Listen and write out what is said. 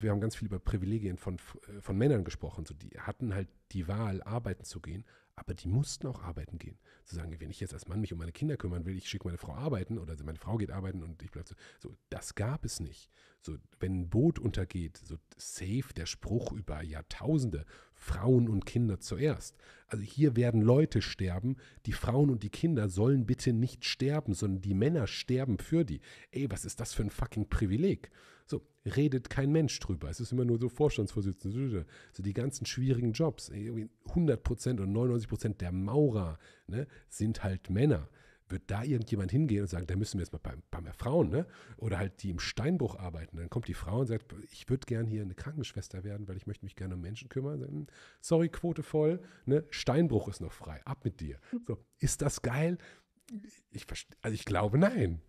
wir haben ganz viel über Privilegien von, äh, von Männern gesprochen. So, die hatten halt die Wahl, arbeiten zu gehen, aber die mussten auch arbeiten gehen. Zu sagen, wenn ich jetzt als Mann mich um meine Kinder kümmern will, ich schicke meine Frau arbeiten oder also meine Frau geht arbeiten und ich bleibe so. so. Das gab es nicht. So, wenn ein Boot untergeht, so safe der Spruch über Jahrtausende, Frauen und Kinder zuerst. Also hier werden Leute sterben, die Frauen und die Kinder sollen bitte nicht sterben, sondern die Männer sterben für die. Ey, was ist das für ein fucking Privileg? So, redet kein Mensch drüber. Es ist immer nur so Vorstandsvorsitzende, so die ganzen schwierigen Jobs. 100% und 99% der Maurer ne, sind halt Männer. Wird da irgendjemand hingehen und sagen, da müssen wir jetzt mal ein paar mehr Frauen, ne? Oder halt die im Steinbruch arbeiten. Dann kommt die Frau und sagt, ich würde gerne hier eine Krankenschwester werden, weil ich möchte mich gerne um Menschen kümmern. Sagen, hm, sorry, Quote voll, ne? Steinbruch ist noch frei, ab mit dir. So, ist das geil? Ich, also ich glaube, nein.